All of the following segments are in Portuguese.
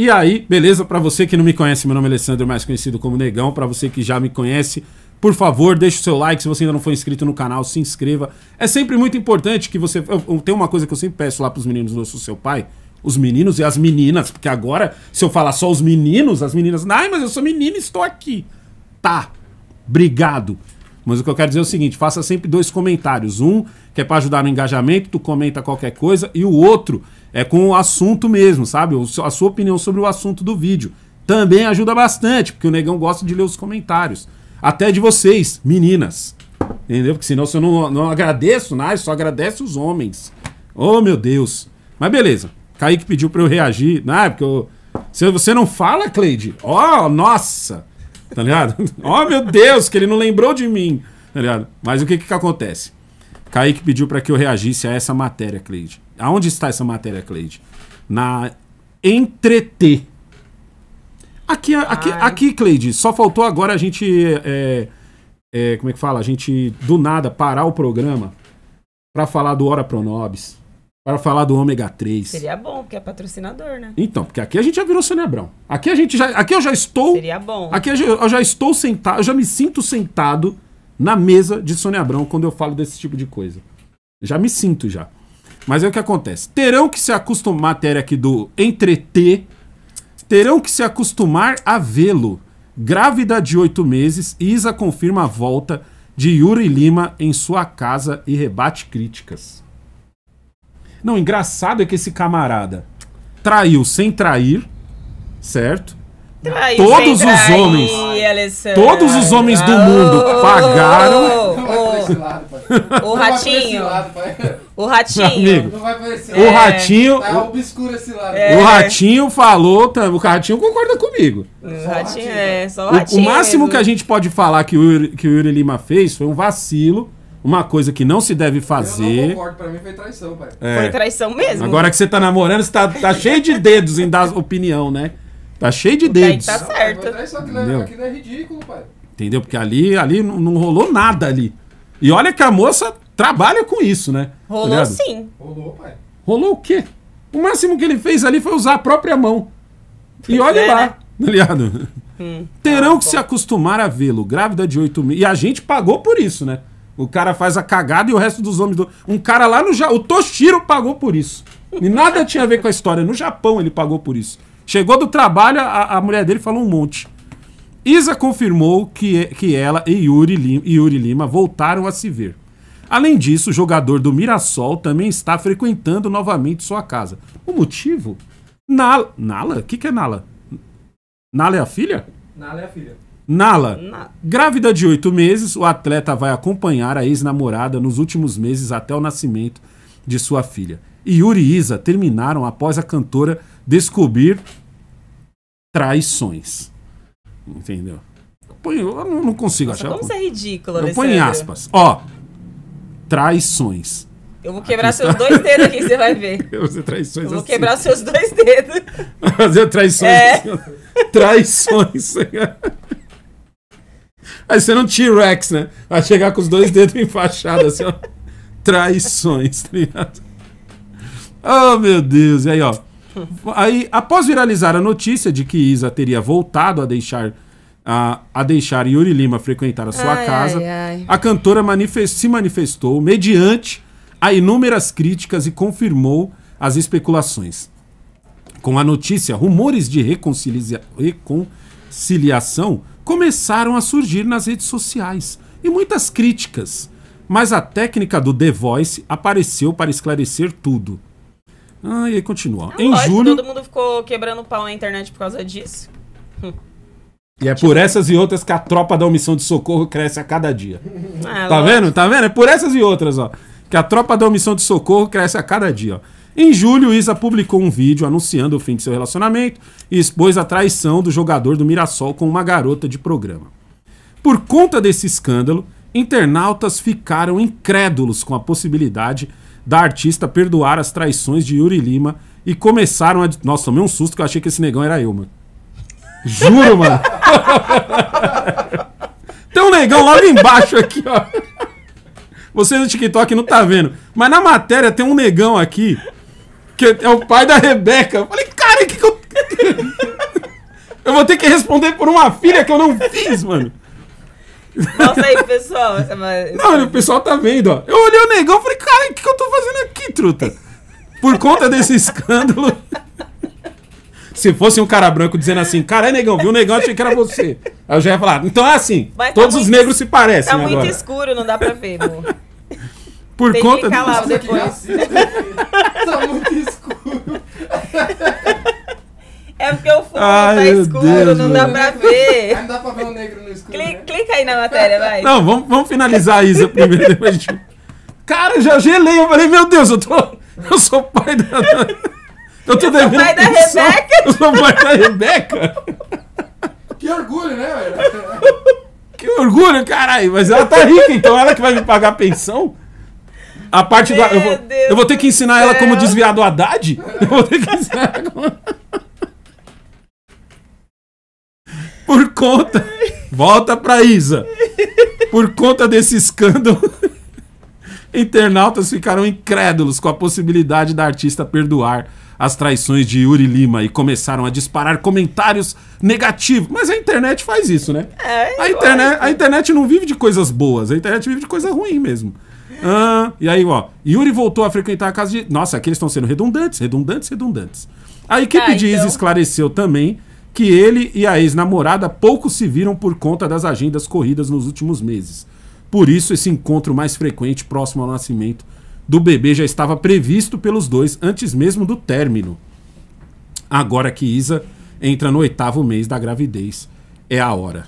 E aí, beleza? Para você que não me conhece, meu nome é Alessandro, mais conhecido como Negão. Para você que já me conhece, por favor, deixe o seu like. Se você ainda não for inscrito no canal, se inscreva. É sempre muito importante que você. tem uma coisa que eu sempre peço lá pros meninos do seu pai. Os meninos e as meninas, porque agora, se eu falar só os meninos, as meninas. Ai, mas eu sou menina e estou aqui. Tá. Obrigado. Mas o que eu quero dizer é o seguinte: faça sempre dois comentários. Um que é para ajudar no engajamento, tu comenta qualquer coisa, e o outro é com o assunto mesmo, sabe? A sua opinião sobre o assunto do vídeo. Também ajuda bastante, porque o negão gosta de ler os comentários. Até de vocês, meninas. Entendeu? Porque senão eu não, não agradeço, nada, só agradece os homens. Oh, meu Deus. Mas beleza. Kaique pediu pra eu reagir. Não, é porque eu. Se você não fala, Cleide. Ó, oh, nossa! tá ligado? oh, meu Deus, que ele não lembrou de mim, tá ligado? Mas o que que acontece? Kaique pediu para que eu reagisse a essa matéria, Cleide. Aonde está essa matéria, Cleide? Na Entreter. Aqui, aqui, aqui, Cleide, só faltou agora a gente. É, é, como é que fala? A gente, do nada, parar o programa para falar do Hora Pronobis para falar do ômega 3. Seria bom, porque é patrocinador, né? Então, porque aqui a gente já virou Sônia Aqui a gente já, aqui eu já estou. Seria bom. Aqui eu já estou sentado, eu já me sinto sentado na mesa de Sônia Abrão quando eu falo desse tipo de coisa. Já me sinto já. Mas é o que acontece. Terão que se acostumar matéria aqui do entreter, terão que se acostumar a vê-lo. Grávida de oito meses, Isa confirma a volta de Yuri Lima em sua casa e rebate críticas. Não, engraçado é que esse camarada traiu sem trair, certo? Traí, todos os trair, homens, todos os homens do mundo pagaram. o ratinho. O ratinho. O ratinho. Tá obscuro esse lado. É. O ratinho falou tá, O ratinho concorda comigo. O ratinho, é, só o ratinho. O, o máximo mesmo. que a gente pode falar que o, Yuri, que o Yuri Lima fez foi um vacilo uma coisa que não se deve fazer. Eu não concordo, pra mim foi traição, pai. É. Foi traição mesmo. Agora que você tá namorando, você tá, tá cheio de dedos em dar opinião, né? Tá cheio de dedos. Aí tá certo. Não, traição, aquilo, é- Entendeu? É, aquilo é ridículo, pai. Entendeu? Porque ali, ali não, não, rolou nada ali. E olha que a moça trabalha com isso, né? Rolou tá sim. Rolou, pai. Rolou o quê? O máximo que ele fez ali foi usar a própria mão. Pois e olha é, lá, né? tá ligado? Hum. Terão que ah, se acostumar a vê-lo, grávida de oito mil E a gente pagou por isso, né? O cara faz a cagada e o resto dos homens do. Um cara lá no Japão. O Toshiro pagou por isso. E nada tinha a ver com a história. No Japão ele pagou por isso. Chegou do trabalho, a, a mulher dele falou um monte. Isa confirmou que, que ela e Yuri Lima, Yuri Lima voltaram a se ver. Além disso, o jogador do Mirassol também está frequentando novamente sua casa. O motivo? Nala. Nala? O que, que é Nala? Nala é a filha? Nala é a filha. Nala, Na... grávida de oito meses, o atleta vai acompanhar a ex-namorada nos últimos meses até o nascimento de sua filha. E Yuri e Isa terminaram após a cantora descobrir traições. Entendeu? Eu, não consigo Nossa, achar. Como ser é ridícula, Eu né, ponho em aspas. Ó, traições. Eu vou quebrar seus tá. dois dedos aqui, você vai ver. fazer traições eu vou assim. quebrar seus dois dedos. Fazer traições. É. Assim, traições. Aí você não T-Rex, né? Vai chegar com os dois dedos enfaixados, assim, ó. Traições, tá ligado? Oh, meu Deus. E aí, ó. Aí, após viralizar a notícia de que Isa teria voltado a deixar a, a deixar Yuri Lima frequentar a sua ai, casa, ai, ai. a cantora manifest, se manifestou mediante a inúmeras críticas e confirmou as especulações. Com a notícia, rumores de reconcilia, reconciliação começaram a surgir nas redes sociais e muitas críticas, mas a técnica do The Voice apareceu para esclarecer tudo. Ah, e aí continua. Ah, em lógico, julho. Todo mundo ficou quebrando pau na internet por causa disso. Hum. E é por essas e outras que a tropa da omissão de socorro cresce a cada dia. É tá lógico. vendo? Tá vendo? É por essas e outras, ó. Que a tropa da omissão de socorro cresce a cada dia, ó. Em julho, Isa publicou um vídeo anunciando o fim de seu relacionamento e expôs a traição do jogador do Mirassol com uma garota de programa. Por conta desse escândalo, internautas ficaram incrédulos com a possibilidade da artista perdoar as traições de Yuri Lima e começaram a. Nossa, tomei um susto que eu achei que esse negão era eu, mano. Juro, mano. Tem um negão lá embaixo aqui, ó. Você no TikTok não tá vendo. Mas na matéria tem um negão aqui que é o pai da Rebeca. Eu falei, cara, o que, que eu. eu vou ter que responder por uma filha que eu não fiz, mano. Nossa, aí, pessoal. É não, o pessoal tá vendo, ó. Eu olhei o negão e falei, cara, o que, que eu tô fazendo aqui, truta? Por conta desse escândalo. Se fosse um cara branco dizendo assim, cara, é negão, viu o negão, achei que era você. Aí eu já ia falar, então é assim, Mas todos tá os negros se parecem. Tá muito escuro, não dá pra ver, amor. Por Tem conta que depois. tá muito escuro. É porque o fundo tá Ai, tá escuro, Deus, não mano. dá pra ver. Não dá pra ver o negro no escuro. Clica, né? clica, aí na matéria, vai. Não, vamos, vamos finalizar isso primeiro, depois a gente. Cara, já gelei. Eu falei, meu Deus, eu tô. Eu sou pai da. Eu tô eu devendo. Sou pai da Rebeca. Eu sou pai da Rebeca. Que orgulho, né, velho? Que orgulho, caralho. Mas ela tá rica, então ela que vai me pagar a pensão? A parte Meu da. Eu vou, eu vou, ter que ensinar ela como desviar do Haddad? Eu vou ter que ensinar ela como. Por conta. Volta pra Isa. Por conta desse escândalo, internautas ficaram incrédulos com a possibilidade da artista perdoar as traições de Yuri Lima e começaram a disparar comentários negativos. Mas a internet faz isso, né? É, a, é internet, a internet não vive de coisas boas, a internet vive de coisa ruim mesmo. Ah, e aí, ó, Yuri voltou a frequentar a casa de. Nossa, aqui eles estão sendo redundantes, redundantes, redundantes. A equipe ah, de então. Isis esclareceu também que ele e a ex-namorada pouco se viram por conta das agendas corridas nos últimos meses. Por isso, esse encontro mais frequente próximo ao nascimento do bebê já estava previsto pelos dois antes mesmo do término. Agora que Isa entra no oitavo mês da gravidez, é a hora.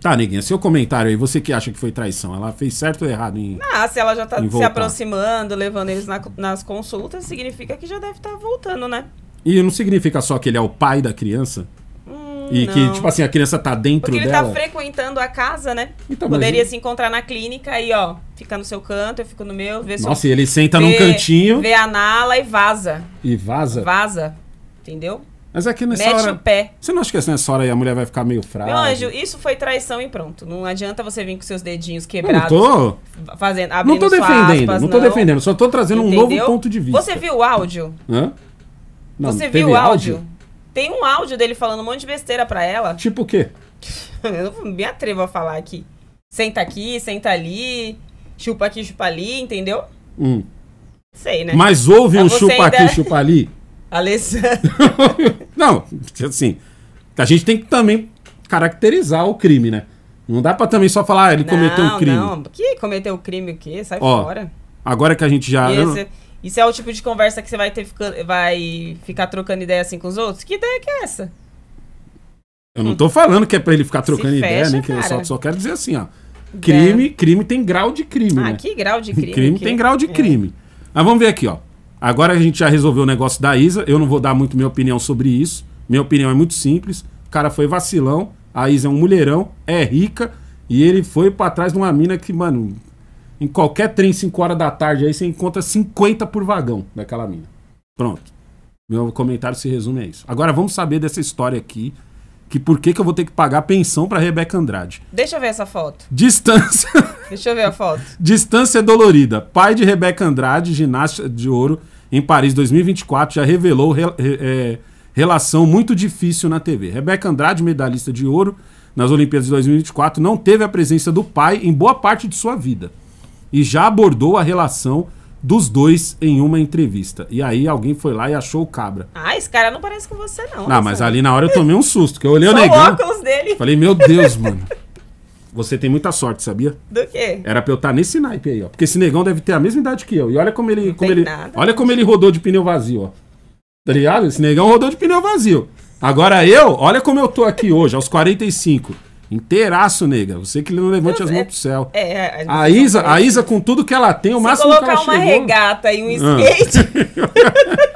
Tá, neguinha, seu comentário aí, você que acha que foi traição, ela fez certo ou errado em. Ah, se ela já tá se aproximando, levando eles na, nas consultas, significa que já deve estar tá voltando, né? E não significa só que ele é o pai da criança? Hum, e não. que, tipo assim, a criança tá dentro Porque ele dela. Ele tá frequentando a casa, né? Então, Poderia se encontrar na clínica e, ó, fica no seu canto, eu fico no meu, vê Nossa, se e ele senta vê, num cantinho. Vê a Nala e vaza. E vaza? Vaza. Entendeu? Mas aqui é nessa Mete hora. o pé. Você não acha que nessa hora aí a mulher vai ficar meio fraca? Meu anjo, isso foi traição e pronto. Não adianta você vir com seus dedinhos quebrados. Não tô. Fazendo, não tô defendendo, aspas, não tô defendendo. Só tô trazendo Entendeu? um novo ponto de vista. Você viu o áudio? Hã? Não, você viu o áudio? áudio? Tem um áudio dele falando um monte de besteira pra ela. Tipo o quê? Eu não me atrevo a falar aqui. Senta aqui, senta ali, chupa aqui, chupa ali, entendeu? Hum. Sei, né? Mas houve um chupa ainda... aqui, chupa ali? Alessandro. não, assim, a gente tem que também caracterizar o crime, né? Não dá para também só falar, ah, ele não, cometeu um crime. Não, que cometeu o crime o quê? Sai Ó, fora. Agora que a gente já. Esse, é, isso é o tipo de conversa que você vai ter vai ficar trocando ideia assim com os outros? Que ideia que é essa? Eu não tô falando que é pra ele ficar trocando fecha, ideia, né? Que eu só, só quero dizer assim, ó. Crime, é. crime tem grau de crime, ah, né? que grau de crime? crime que... tem grau de é. crime. É. Mas vamos ver aqui, ó. Agora a gente já resolveu o negócio da Isa. Eu não vou dar muito minha opinião sobre isso. Minha opinião é muito simples. O cara foi vacilão. A Isa é um mulherão, é rica. E ele foi para trás de uma mina que, mano, em qualquer trem, 5 horas da tarde, aí você encontra 50 por vagão daquela mina. Pronto. Meu comentário se resume a isso. Agora vamos saber dessa história aqui que por que, que eu vou ter que pagar pensão para Rebeca Andrade. Deixa eu ver essa foto. Distância. Deixa eu ver a foto. Distância dolorida. Pai de Rebeca Andrade, ginasta de ouro em Paris 2024, já revelou re, re, é, relação muito difícil na TV. Rebeca Andrade, medalhista de ouro nas Olimpíadas de 2024, não teve a presença do pai em boa parte de sua vida e já abordou a relação dos dois em uma entrevista. E aí alguém foi lá e achou o cabra. Ah, esse cara não parece com você, não. Não, mas ali na hora eu tomei um susto, que eu olhei Só o negão. O óculos dele. Falei, meu Deus, mano. Você tem muita sorte, sabia? Do quê? Era pra eu estar tá nesse naipe aí, ó. Porque esse negão deve ter a mesma idade que eu. E olha como ele. como ele olha como ele rodou de pneu vazio, ó. Tá ligado? Esse negão rodou de pneu vazio. Agora eu, olha como eu tô aqui hoje, aos 45. Inteiraço, nega. Você que não levante as é- mãos é, pro céu. É, é a, a Isa, a Isa, com tudo que ela tem, o Se máximo que ela colocar uma regata e um ah. skate... Ah.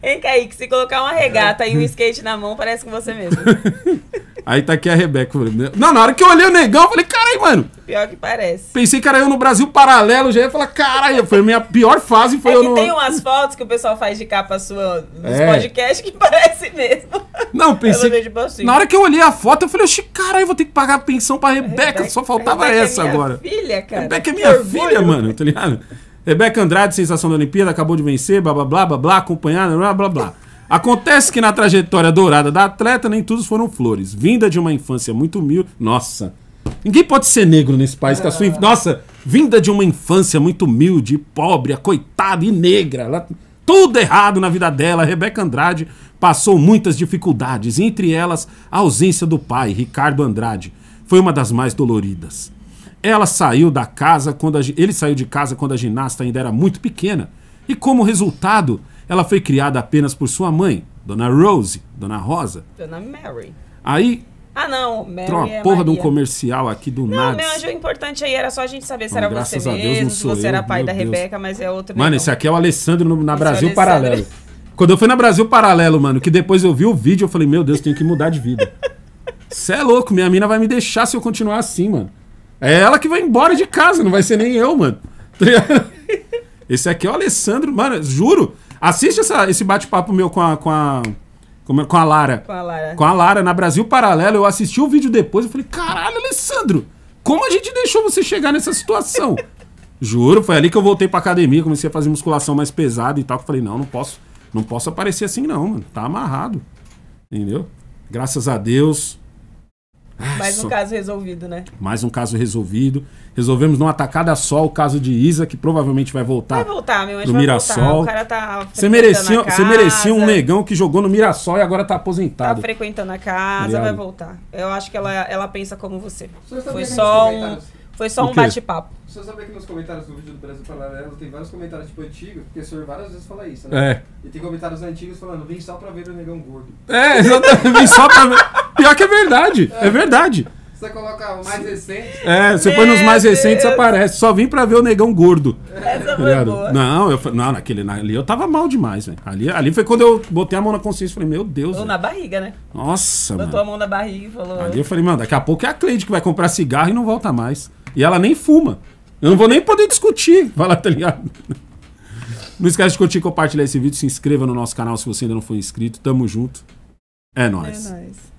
aí Kaique? Se colocar uma regata e um é. skate na mão, parece com você mesmo. Aí tá aqui a Rebeca. Não, na hora que eu olhei o negão, eu falei, caralho, mano. Pior que parece. Pensei que era eu no Brasil paralelo, já ia falar, caralho, foi a minha pior fase. Foi é eu que no... tem umas fotos que o pessoal faz de capa sua nos é. podcasts que parece mesmo. Não, pensei. Na hora que eu olhei a foto, eu falei, oxi, caralho, vou ter que pagar a pensão pra Rebeca. Rebeca só faltava Rebeca é essa é minha agora. Filha, cara. Rebeca é minha que filha, mano, tá ligado? Rebeca Andrade, sensação da Olimpíada, acabou de vencer, blá blá blá blá blá, acompanhada, blá blá blá. Acontece que na trajetória dourada da atleta nem todos foram flores. Vinda de uma infância muito humilde. Nossa. Ninguém pode ser negro nesse país. É. Sua, nossa, vinda de uma infância muito humilde, pobre, coitada e negra. Ela, tudo errado na vida dela. Rebeca Andrade passou muitas dificuldades, entre elas a ausência do pai, Ricardo Andrade. Foi uma das mais doloridas. Ela saiu da casa quando a, ele saiu de casa quando a ginasta ainda era muito pequena. E como resultado, ela foi criada apenas por sua mãe, Dona Rose, Dona Rosa. Dona Mary. Aí. Ah, não, Mary. Troca, é porra Maria. de um comercial aqui do não, nada. Não, o importante aí era só a gente saber se era você mesmo, se você eu, era pai da Deus. Rebeca, mas é outro. Mano, irmão. esse aqui é o Alessandro no, na esse é Brasil é Paralelo. Quando eu fui na Brasil Paralelo, mano, que depois eu vi o vídeo, eu falei, meu Deus, tenho que mudar de vida. Você é louco, minha mina vai me deixar se eu continuar assim, mano. É ela que vai embora de casa, não vai ser nem eu, mano. Tá esse aqui é o Alessandro, mano, juro. Assiste essa, esse bate-papo meu com a, com a com a Lara. Com a Lara. Com a Lara na Brasil Paralelo. Eu assisti o vídeo depois e falei: caralho, Alessandro, como a gente deixou você chegar nessa situação? Juro, foi ali que eu voltei pra academia, comecei a fazer musculação mais pesada e tal. Eu falei: não, não posso, não posso aparecer assim, não, mano. Tá amarrado. Entendeu? Graças a Deus, ah, Mais um caso resolvido, né? Mais um caso resolvido. Resolvemos numa atacada só o caso de Isa, que provavelmente vai voltar. Vai voltar, meu anjo. No Mirassol. Tá você merecia, você merecia um negão que jogou no Mirassol e agora tá aposentado. Tá frequentando a casa, vai voltar. Eu acho que ela, ela pensa como você. Foi só um. Foi só um bate-papo. Só saber que nos comentários do vídeo do Brasil Paralelo tem vários comentários tipo antigos, porque o senhor várias vezes fala isso, né? É. E tem comentários antigos falando, vem só pra ver o negão gordo. É, exatamente, vem só pra ver pior que é verdade. É, é verdade. Você coloca o mais recente. É, você Meu põe nos mais Deus. recentes aparece. Só vim pra ver o negão gordo. Essa foi tá boa. Não, eu, não, naquele ali eu tava mal demais, velho. Ali, ali foi quando eu botei a mão na consciência e falei, meu Deus. Ou na barriga, né? Nossa, Botou mano. a mão na barriga e falou. Ali eu falei, mano, daqui a pouco é a Cleide que vai comprar cigarro e não volta mais. E ela nem fuma. Eu não vou nem poder discutir. Vai lá, tá ligado? Não esquece de curtir, compartilhar esse vídeo, se inscreva no nosso canal se você ainda não for inscrito. Tamo junto. É nóis. É nóis.